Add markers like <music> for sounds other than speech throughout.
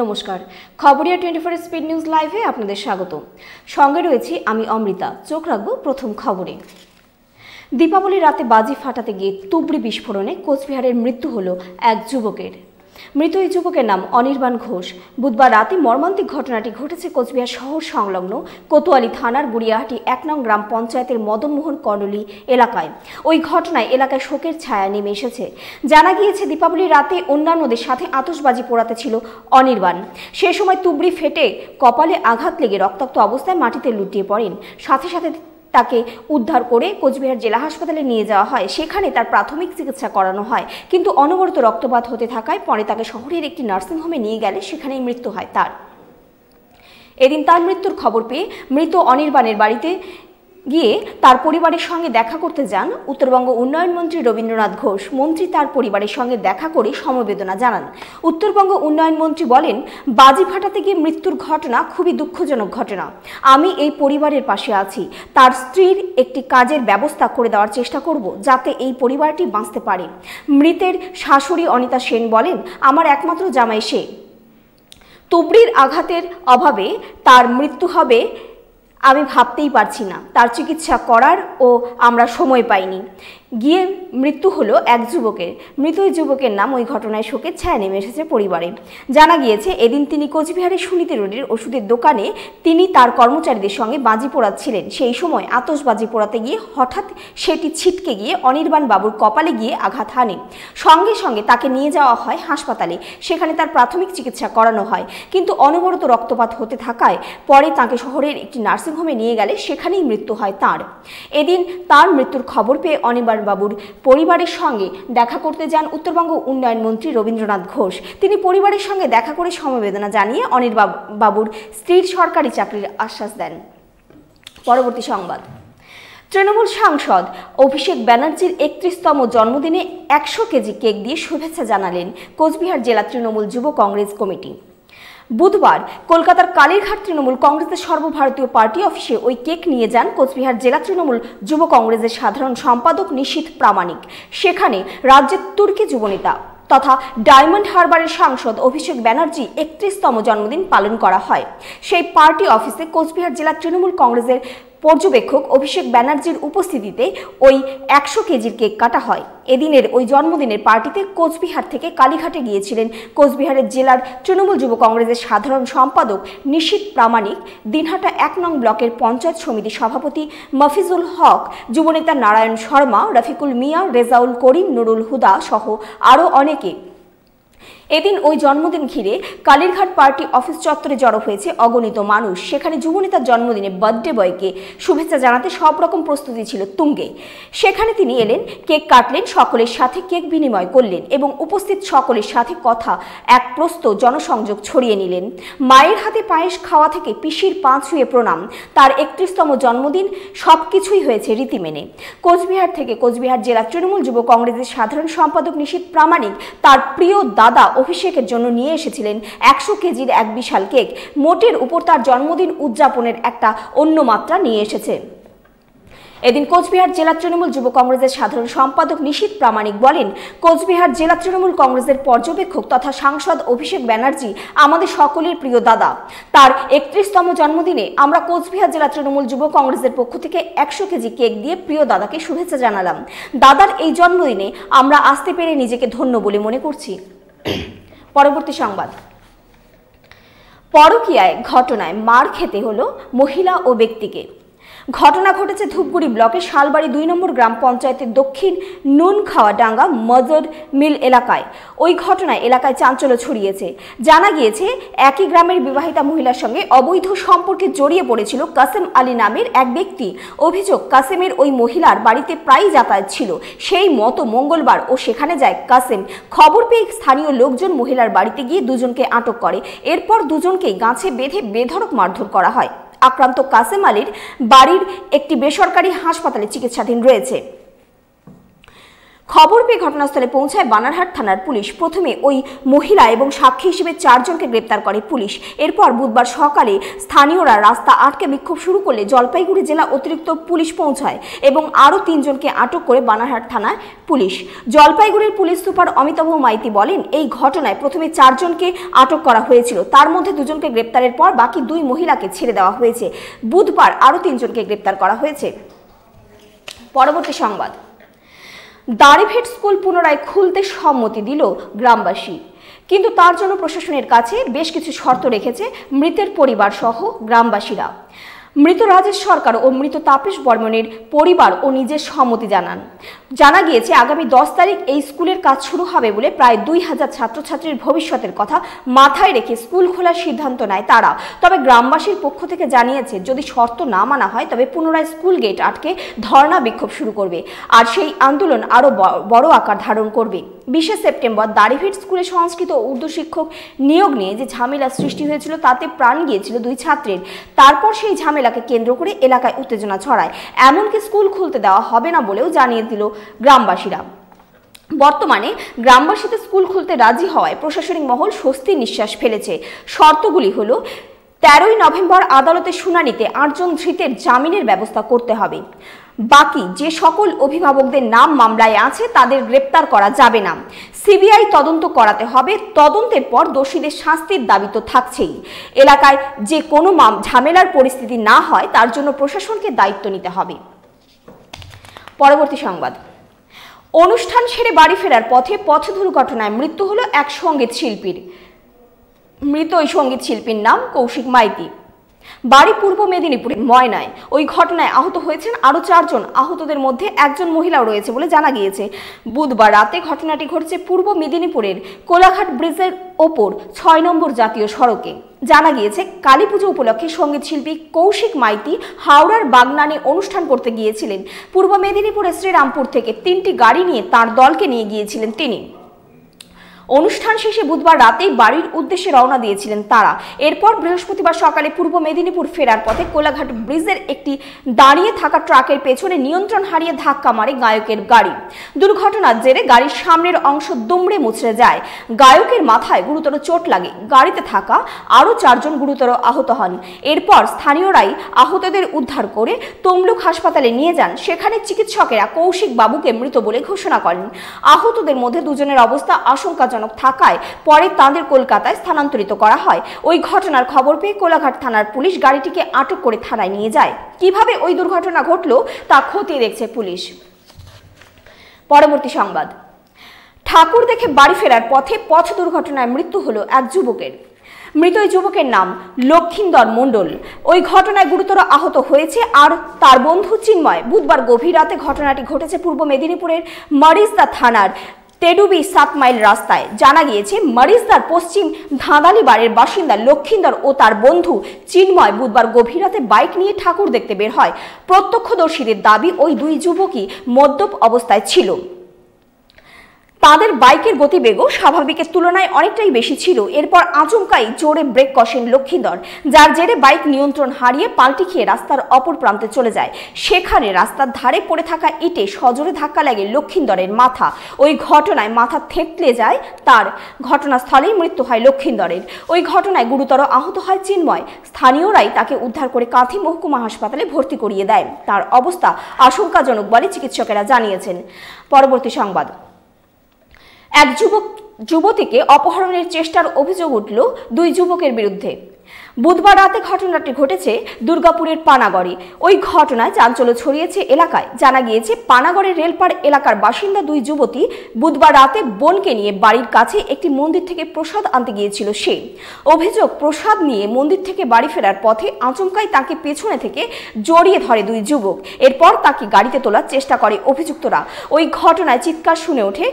নমস্কার Khabariya twenty four speed news লাইভে আপনাদের স্বাগত সঙ্গে রয়েছি আমি অমৃতা চোখ রাখবো প্রথম খবরে দীপাবলির রাতে বাজি ফাটাতে গিয়ে তুবড়ি বিস্ফোরণে কোচবিহারের মৃত্যু হল এক যুবকের মৃত এই যুবকের নাম অনির্বাণ ঘোষ বুধবার রাতে মর্মান্তিক ঘটনাটি ঘটেছে কোচবিহার শহর সংলগ্ন কোতোয়ালি থানার গুড়িয়াহাটি এক নং গ্রাম পঞ্চায়েতের মদনমোহন কর্ণলি এলাকায় ওই ঘটনায় এলাকায় শোকের ছায়া নেমে এসেছে জানা গিয়েছে দীপাবলির রাতে অন্যান্যদের সাথে আতসবাজি পোড়াতে ছিল অনির্বাণ সে সময় তুবড়ি ফেটে কপালে আঘাত লেগে রক্তাক্ত অবস্থায় মাটিতে লুটিয়ে পড়েন সাথে সাথে তাকে উদ্ধার করে কোচবিহার জেলা হাসপাতালে নিয়ে যাওয়া হয় সেখানে তার প্রাথমিক চিকিৎসা করানো হয় কিন্তু অনবরত রক্তপাত হতে থাকায় পরে তাকে শহরের একটি নার্সিংহোমে নিয়ে গেলে সেখানেই মৃত্যু হয় তার এদিন তার মৃত্যুর খবর পেয়ে মৃত অনির্বাণের বাড়িতে গিয়ে তার পরিবারের সঙ্গে দেখা করতে যান উত্তরবঙ্গ উন্নয়ন মন্ত্রী রবীন্দ্রনাথ ঘোষ মন্ত্রী তার পরিবারের সঙ্গে দেখা করে সমবেদনা জানান উত্তরবঙ্গ উন্নয়ন মন্ত্রী বলেন বাজি ফাটাতে গিয়ে মৃত্যুর ঘটনা খুবই দুঃখজনক ঘটনা আমি এই পরিবারের পাশে আছি তার স্ত্রীর একটি কাজের ব্যবস্থা করে দেওয়ার চেষ্টা করব যাতে এই পরিবারটি বাঁচতে পারে মৃতের শাশুড়ি অনিতা সেন বলেন আমার একমাত্র জামাই সে তুবড়ির আঘাতের অভাবে তার মৃত্যু হবে আমি ভাবতেই পারছি না তার চিকিৎসা করার ও আমরা সময় পাইনি গিয়ে মৃত্যু হলো এক যুবকের মৃত যুবকের নাম ওই ঘটনায় শোকের ছায়া নেমে এসেছে পরিবারে জানা গিয়েছে এদিন তিনি কোচবিহারের সুনীতি রোডের ওষুধের দোকানে তিনি তার কর্মচারীদের সঙ্গে বাজি পোড়াচ্ছিলেন সেই সময় আতসবাজি পোড়াতে গিয়ে হঠাৎ সেটি ছিটকে গিয়ে অনির্বাণ বাবুর কপালে গিয়ে আঘাত হানে সঙ্গে সঙ্গে তাকে নিয়ে যাওয়া হয় হাসপাতালে সেখানে তার প্রাথমিক চিকিৎসা করানো হয় কিন্তু অনবরত রক্তপাত হতে থাকায় পরে তাকে শহরের একটি নার্সিংহোমে নিয়ে গেলে সেখানেই মৃত্যু হয় তার এদিন তার মৃত্যুর খবর পেয়ে অনির্বাণ নারায়ণবাবুর পরিবারের সঙ্গে দেখা করতে যান উত্তরবঙ্গ উন্নয়ন মন্ত্রী রবীন্দ্রনাথ ঘোষ তিনি পরিবারের সঙ্গে দেখা করে সমবেদনা জানিয়ে অনির বাবুর স্ত্রীর সরকারি চাকরির আশ্বাস দেন পরবর্তী সংবাদ তৃণমূল সাংসদ অভিষেক ব্যানার্জির একত্রিশতম জন্মদিনে একশো কেজি কেক দিয়ে শুভেচ্ছা জানালেন কোচবিহার জেলা তৃণমূল যুব কংগ্রেস কমিটি বুধবার কলকাতার কালীরঘাট তৃণমূল কংগ্রেসের সর্বভারতীয় পার্টি অফিসে ওই কেক নিয়ে যান কোচবিহার জেলা তৃণমূল যুব কংগ্রেসের সাধারণ সম্পাদক নিশীত প্রামাণিক সেখানে রাজ্যের তুর্কি যুবনেতা তথা ডায়মন্ড হারবারের সাংসদ অভিষেক ব্যানার্জি একত্রিশতম জন্মদিন পালন করা হয় সেই পার্টি অফিসে কোচবিহার জেলা তৃণমূল কংগ্রেসের পর্যবেক্ষক অভিষেক ব্যানার্জির উপস্থিতিতে ওই একশো কেজির কেক কাটা হয় এদিনের ওই জন্মদিনের পার্টিতে কোচবিহার থেকে কালীঘাটে গিয়েছিলেন কোচবিহারের জেলার তৃণমূল যুব কংগ্রেসের সাধারণ সম্পাদক নিশীত প্রামাণিক দিনহাটা এক নং ব্লকের পঞ্চায়েত সমিতি সভাপতি মফিজুল হক যুবনেতা নারায়ণ শর্মা রফিকুল মিয়া রেজাউল করিম নুরুল হুদা সহ আরও অনেকে এদিন ওই জন্মদিন ঘিরে কালীরঘাট পার্টি অফিস চত্বরে জড়ো হয়েছে অগণিত মানুষ সেখানে যুবনেতার জন্মদিনে বার্থডে বয়কে শুভেচ্ছা জানাতে সব রকম প্রস্তুতি ছিল তুঙ্গে সেখানে তিনি এলেন কেক কাটলেন সকলের সাথে কেক বিনিময় করলেন এবং উপস্থিত সকলের সাথে কথা এক প্রস্ত জনসংযোগ ছড়িয়ে নিলেন মায়ের হাতে পায়েস খাওয়া থেকে পিসির পা ছুঁয়ে প্রণাম তার একত্রিশতম জন্মদিন সব কিছুই হয়েছে রীতি মেনে কোচবিহার থেকে কোচবিহার জেলা তৃণমূল যুব কংগ্রেসের সাধারণ সম্পাদক নিশীত প্রামাণিক তার প্রিয় দাদা অভিষেকের জন্য নিয়ে এসেছিলেন একশো কেজির এক বিশাল কেক মোটের উপর তার জন্মদিন উদযাপনের একটা অন্য মাত্রা নিয়ে এসেছে এদিন কোচবিহার জেলা তৃণমূল যুব কংগ্রেসের সাধারণ সম্পাদক নিশীত প্রামাণিক বলেন কোচবিহার জেলা তৃণমূল কংগ্রেসের পর্যবেক্ষক তথা সাংসদ অভিষেক ব্যানার্জি আমাদের সকলের প্রিয় দাদা তার একত্রিশতম জন্মদিনে আমরা কোচবিহার জেলা তৃণমূল যুব কংগ্রেসের পক্ষ থেকে একশো কেজি কেক দিয়ে প্রিয় দাদাকে শুভেচ্ছা জানালাম দাদার এই জন্মদিনে আমরা আসতে পেরে নিজেকে ধন্য বলে মনে করছি <clears throat> পরবর্তী সংবাদ পরকিয়ায় ঘটনায় মার খেতে হলো মহিলা ও ব্যক্তিকে ঘটনা ঘটেছে ধূপগুড়ি ব্লকের শালবাড়ি দুই নম্বর গ্রাম পঞ্চায়েতের দক্ষিণ নুনখাওয়া ডাঙ্গা মজর মিল এলাকায় ওই ঘটনায় এলাকায় চাঞ্চল্য ছড়িয়েছে জানা গিয়েছে একই গ্রামের বিবাহিতা মহিলার সঙ্গে অবৈধ সম্পর্কে জড়িয়ে পড়েছিল কাসেম আলী নামের এক ব্যক্তি অভিযোগ কাসেমের ওই মহিলার বাড়িতে প্রায় যাতায়াত ছিল সেই মতো মঙ্গলবার ও সেখানে যায় কাসেম খবর পেয়ে স্থানীয় লোকজন মহিলার বাড়িতে গিয়ে দুজনকে আটক করে এরপর দুজনকে গাছে বেঁধে বেধরক মারধর করা হয় আক্রান্ত কাসেম আলীর বাড়ির একটি বেসরকারি হাসপাতালে চিকিৎসাধীন রয়েছে খবর পেয়ে ঘটনাস্থলে পৌঁছায় বানারহাট থানার পুলিশ প্রথমে ওই মহিলা এবং সাক্ষী হিসেবে চারজনকে গ্রেপ্তার করে পুলিশ এরপর বুধবার সকালে স্থানীয়রা রাস্তা আটকে বিক্ষোভ শুরু করলে জলপাইগুড়ি জেলা অতিরিক্ত পুলিশ পৌঁছায় এবং আরও তিনজনকে আটক করে বানারহাট থানায় পুলিশ জলপাইগুড়ির পুলিশ সুপার অমিতাভ মাইতি বলেন এই ঘটনায় প্রথমে চারজনকে আটক করা হয়েছিল তার মধ্যে দুজনকে গ্রেপ্তারের পর বাকি দুই মহিলাকে ছেড়ে দেওয়া হয়েছে বুধবার আরও তিনজনকে গ্রেপ্তার করা হয়েছে পরবর্তী সংবাদ দাড়িভেট স্কুল পুনরায় খুলতে সম্মতি দিল গ্রামবাসী কিন্তু তার জন্য প্রশাসনের কাছে বেশ কিছু শর্ত রেখেছে মৃতের পরিবার সহ গ্রামবাসীরা মৃত রাজেশ সরকার ও মৃত তাপেশ বর্মনের পরিবার ও নিজের সম্মতি জানান জানা গিয়েছে আগামী দশ তারিখ এই স্কুলের কাজ শুরু হবে বলে প্রায় দুই হাজার ছাত্রছাত্রীর ভবিষ্যতের কথা মাথায় রেখে স্কুল খোলার সিদ্ধান্ত নেয় তারা তবে গ্রামবাসীর পক্ষ থেকে জানিয়েছে যদি শর্ত না মানা হয় তবে পুনরায় স্কুল গেট আটকে ধর্ণা বিক্ষোভ শুরু করবে আর সেই আন্দোলন আরও বড় আকার ধারণ করবে বিশে সেপ্টেম্বর দাড়িভিট স্কুলে সংস্কৃত উর্দু শিক্ষক নিয়োগ নিয়ে যে ঝামেলা সৃষ্টি হয়েছিল তাতে প্রাণ গিয়েছিল দুই ছাত্রের তারপর সেই ঝামেলা মেলাকে কেন্দ্র করে এলাকায় উত্তেজনা ছড়ায় এমনকি স্কুল খুলতে দেওয়া হবে না বলেও জানিয়ে দিল গ্রামবাসীরা বর্তমানে গ্রামবাসীতে স্কুল খুলতে রাজি হওয়ায় প্রশাসনিক মহল স্বস্তির নিঃশ্বাস ফেলেছে শর্তগুলি হলো তেরোই নভেম্বর আদালতে শুনানিতে আটজন ধৃতের জামিনের ব্যবস্থা করতে হবে বাকি যে সকল অভিভাবকদের নাম মামলায় আছে তাদের গ্রেপ্তার করা যাবে না সিবিআই তদন্ত করাতে হবে তদন্তের পর দোষীদের শাস্তির দাবি তো থাকছেই এলাকায় যে কোনো ঝামেলার পরিস্থিতি না হয় তার জন্য প্রশাসনকে দায়িত্ব নিতে হবে পরবর্তী সংবাদ অনুষ্ঠান সেরে বাড়ি ফেরার পথে পথ দুর্ঘটনায় মৃত্যু হলো এক সঙ্গীত শিল্পীর মৃত ওই সঙ্গীত শিল্পীর নাম কৌশিক মাইতি বাড়ি পূর্ব মেদিনীপুরে ময়নায় ওই ঘটনায় আহত হয়েছেন আরও চারজন আহতদের মধ্যে একজন মহিলাও রয়েছে বলে জানা গিয়েছে বুধবার রাতে ঘটনাটি ঘটছে পূর্ব মেদিনীপুরের কোলাঘাট ব্রিজের ওপর ছয় নম্বর জাতীয় সড়কে জানা গিয়েছে কালী পুজো উপলক্ষে সঙ্গীত শিল্পী কৌশিক মাইতি হাওড়ার বাগনানে অনুষ্ঠান করতে গিয়েছিলেন পূর্ব মেদিনীপুরের শ্রীরামপুর থেকে তিনটি গাড়ি নিয়ে তার দলকে নিয়ে গিয়েছিলেন তিনি অনুষ্ঠান শেষে বুধবার রাতেই বাড়ির উদ্দেশ্যে রওনা দিয়েছিলেন তারা এরপর বৃহস্পতিবার সকালে পূর্ব মেদিনীপুর ফেরার পথে কোলাঘাট ব্রিজের একটি দাঁড়িয়ে থাকা ট্রাকের পেছনে নিয়ন্ত্রণ হারিয়ে ধাক্কা মারে গায়কের গাড়ি দুর্ঘটনার জেরে গাড়ির সামনের অংশ দুমড়ে মুচড়ে যায় গায়কের মাথায় গুরুতর চোট লাগে গাড়িতে থাকা আরও চারজন গুরুতর আহত হন এরপর স্থানীয়রাই আহতদের উদ্ধার করে তমলুক হাসপাতালে নিয়ে যান সেখানে চিকিৎসকেরা কৌশিক বাবুকে মৃত বলে ঘোষণা করেন আহতদের মধ্যে দুজনের অবস্থা আশঙ্কাজনক আপত্তিজনক থাকায় পরে তাঁদের কলকাতায় স্থানান্তরিত করা হয় ওই ঘটনার খবর পেয়ে কোলাঘাট থানার পুলিশ গাড়িটিকে আটক করে থানায় নিয়ে যায় কিভাবে ওই দুর্ঘটনা ঘটল তা খতিয়ে দেখছে পুলিশ পরবর্তী সংবাদ ঠাকুর দেখে বাড়ি ফেরার পথে পথ দুর্ঘটনায় মৃত্যু হলো এক যুবকের মৃত ওই যুবকের নাম লক্ষিন্দর মণ্ডল ওই ঘটনায় গুরুতর আহত হয়েছে আর তার বন্ধু চিন্ময় বুধবার গভীর রাতে ঘটনাটি ঘটেছে পূর্ব মেদিনীপুরের মারিস্তা থানার টেডুবি সাত মাইল রাস্তায় জানা গিয়েছে মারিসদার পশ্চিম বাড়ির বাসিন্দা লক্ষিন্দর ও তার বন্ধু চিন্ময় বুধবার গভীর রাতে বাইক নিয়ে ঠাকুর দেখতে বের হয় প্রত্যক্ষদর্শীদের দাবি ওই দুই যুবকই মদ্যপ অবস্থায় ছিল তাদের বাইকের গতিবেগও স্বাভাবিকের তুলনায় অনেকটাই বেশি ছিল এরপর আচমকাই জোরে ব্রেক কষেন লক্ষ্মীধর যার জেরে বাইক নিয়ন্ত্রণ হারিয়ে পাল্টি খেয়ে রাস্তার অপর প্রান্তে চলে যায় সেখানে রাস্তার ধারে পড়ে থাকা ইটে সজোরে ধাক্কা লাগে লক্ষ্মীন্দরের মাথা ওই ঘটনায় মাথা থেকলে যায় তার ঘটনাস্থলেই মৃত্যু হয় লক্ষ্মীন্দরের ওই ঘটনায় গুরুতর আহত হয় চিন্ময় স্থানীয়রাই তাকে উদ্ধার করে কাঁথি মহকুমা হাসপাতালে ভর্তি করিয়ে দেয় তার অবস্থা আশঙ্কাজনক বলে চিকিৎসকেরা জানিয়েছেন পরবর্তী সংবাদ এক যুবক যুবতীকে অপহরণের চেষ্টার অভিযোগ উঠল দুই যুবকের বিরুদ্ধে বুধবার রাতে ঘটনাটি ঘটেছে দুর্গাপুরের পানাগড়ে ওই ঘটনায় চাঞ্চল্য ছড়িয়েছে এলাকায় জানা গিয়েছে পানাগড়ের রেলপাড় এলাকার বাসিন্দা দুই যুবতী বুধবার রাতে বোনকে নিয়ে বাড়ির কাছে একটি মন্দির থেকে প্রসাদ আনতে গিয়েছিল সে অভিযোগ প্রসাদ নিয়ে মন্দির থেকে বাড়ি ফেরার পথে আচমকাই তাকে পেছনে থেকে জড়িয়ে ধরে দুই যুবক এরপর তাকে গাড়িতে তোলার চেষ্টা করে অভিযুক্তরা ওই ঘটনায় চিৎকার শুনে ওঠে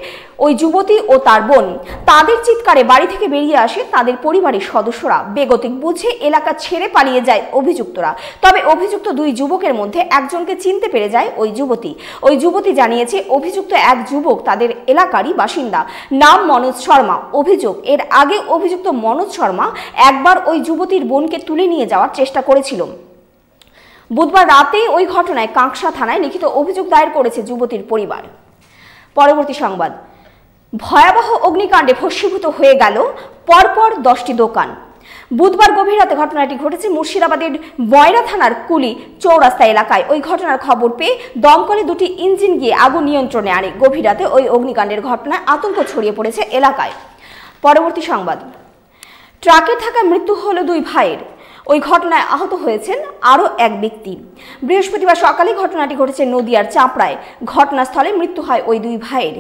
ওই যুবতী ও তার বোন তাদের চিৎকারে বাড়ি থেকে বেরিয়ে আসে তাদের পরিবারের সদস্যরা বেগতিক বুঝে এলাকা ছেড়ে পালিয়ে যায় অভিযুক্তরা তবে অভিযুক্ত দুই যুবকের মধ্যে একজনকে চিনতে পেরে যায় ওই যুবতী ওই যুবতী জানিয়েছে অভিযুক্ত এক যুবক তাদের এলাকারই বাসিন্দা নাম মনোজ শর্মা অভিযোগ এর আগে অভিযুক্ত মনোজ শর্মা একবার ওই যুবতীর বোনকে তুলে নিয়ে যাওয়ার চেষ্টা করেছিল বুধবার রাতেই ওই ঘটনায় কাঁকসা থানায় লিখিত অভিযোগ দায়ের করেছে যুবতীর পরিবার পরবর্তী সংবাদ ভয়াবহ অগ্নিকাণ্ডে ভস্মীভূত হয়ে গেল পরপর দশটি দোকান বুধবার গভীর রাতে ঘটনাটি ঘটেছে মুর্শিদাবাদের বয়রা থানার কুলি চৌরাস্তা এলাকায় ওই ঘটনার খবর পেয়ে দমকলে দুটি ইঞ্জিন গিয়ে আগুন নিয়ন্ত্রণে আনে গভীর রাতে ওই অগ্নিকাণ্ডের ঘটনায় আতঙ্ক ছড়িয়ে পড়েছে এলাকায় পরবর্তী সংবাদ ট্রাকে থাকা মৃত্যু হলো দুই ভাইয়ের ওই ঘটনায় আহত হয়েছেন আরও এক ব্যক্তি বৃহস্পতিবার সকালে ঘটনাটি ঘটেছে নদিয়ার চাপড়ায় ঘটনাস্থলে মৃত্যু হয় ওই দুই ভাইয়ের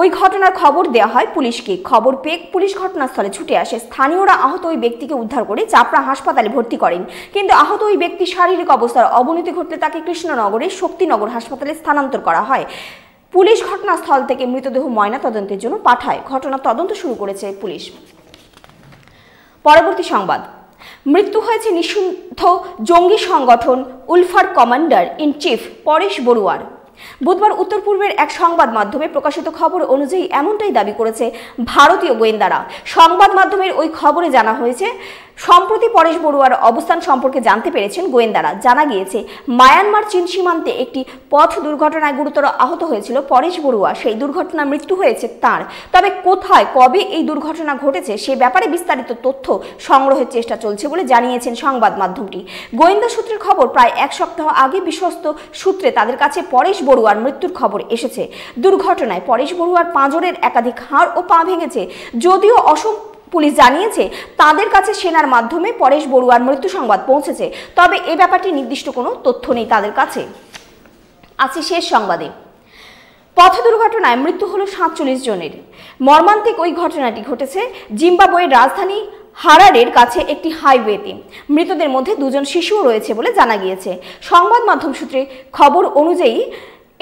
ওই ঘটনার খবর দেওয়া হয় পুলিশকে খবর পেয়ে পুলিশ ঘটনাস্থলে ছুটে আসে স্থানীয়রা আহত ওই ব্যক্তিকে উদ্ধার করে চাপড়া হাসপাতালে ভর্তি করেন কিন্তু আহত ওই ব্যক্তি শারীরিক অবস্থার অবনতি ঘটলে তাকে কৃষ্ণনগরের শক্তিনগর হাসপাতালে স্থানান্তর করা হয় পুলিশ ঘটনাস্থল থেকে মৃতদেহ ময়না তদন্তের জন্য পাঠায় ঘটনা তদন্ত শুরু করেছে পুলিশ পরবর্তী সংবাদ মৃত্যু হয়েছে নিষিদ্ধ জঙ্গি সংগঠন উলফার কমান্ডার ইন চিফ পরেশ বড়ুয়ার বুধবার উত্তর পূর্বের এক সংবাদ মাধ্যমে প্রকাশিত খবর অনুযায়ী এমনটাই দাবি করেছে ভারতীয় গোয়েন্দারা সংবাদ মাধ্যমের ওই খবরে জানা হয়েছে সম্প্রতি পরেশ বড়ুয়ার অবস্থান সম্পর্কে জানতে পেরেছেন গোয়েন্দারা জানা গিয়েছে মায়ানমার চীন সীমান্তে একটি পথ দুর্ঘটনায় গুরুতর আহত হয়েছিল পরেশ বড়ুয়া সেই দুর্ঘটনা মৃত্যু হয়েছে তার তবে কোথায় কবে এই দুর্ঘটনা ঘটেছে সে ব্যাপারে বিস্তারিত তথ্য সংগ্রহের চেষ্টা চলছে বলে জানিয়েছেন সংবাদ মাধ্যমটি গোয়েন্দা সূত্রের খবর প্রায় এক সপ্তাহ আগে বিশ্বস্ত সূত্রে তাদের কাছে পরেশ বড়ুয়ার মৃত্যুর খবর এসেছে দুর্ঘটনায় পরেশ বড়ুয়ার পাঁজরের একাধিক হাড় ও পা ভেঙেছে যদিও অসম পুলিশ জানিয়েছে তাদের কাছে সেনার মাধ্যমে পরেশ বড়ুয়ার মৃত্যু সংবাদ পৌঁছেছে তবে এ ব্যাপারটি নির্দিষ্ট কোনো তথ্য নেই তাদের কাছে আছে শেষ সংবাদে পথ দুর্ঘটনায় মৃত্যু হল সাতচল্লিশ জনের মর্মান্তিক ওই ঘটনাটি ঘটেছে জিম্বাবোয়ের রাজধানী হারারের কাছে একটি হাইওয়েতে মৃতদের মধ্যে দুজন শিশুও রয়েছে বলে জানা গিয়েছে সংবাদ মাধ্যম সূত্রে খবর অনুযায়ী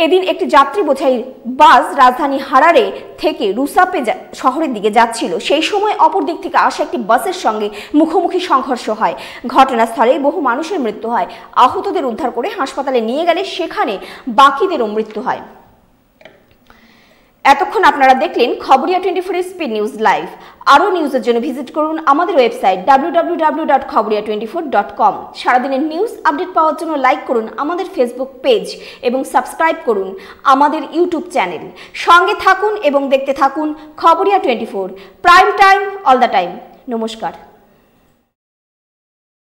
এদিন একটি যাত্রী বোঝাই বাস রাজধানী হারারে থেকে রুসাপে শহরের দিকে যাচ্ছিল সেই সময় অপর দিক থেকে আসা একটি বাসের সঙ্গে মুখোমুখি সংঘর্ষ হয় ঘটনাস্থলে বহু মানুষের মৃত্যু হয় আহতদের উদ্ধার করে হাসপাতালে নিয়ে গেলে সেখানে বাকিদেরও মৃত্যু হয় এতক্ষণ আপনারা দেখলেন Khabariya twenty four speed news live আরও নিউজের জন্য ভিজিট করুন আমাদের website W dot Khabariya twenty four dot com সারাদিনের নিউজ আপডেট পাওয়ার জন্য লাইক করুন আমাদের ফেসবুক পেজ এবং সাবস্ক্রাইব করুন আমাদের ইউটিউব চ্যানেল সঙ্গে থাকুন এবং দেখতে থাকুন Khabariya twenty four prime time all the time নমস্কার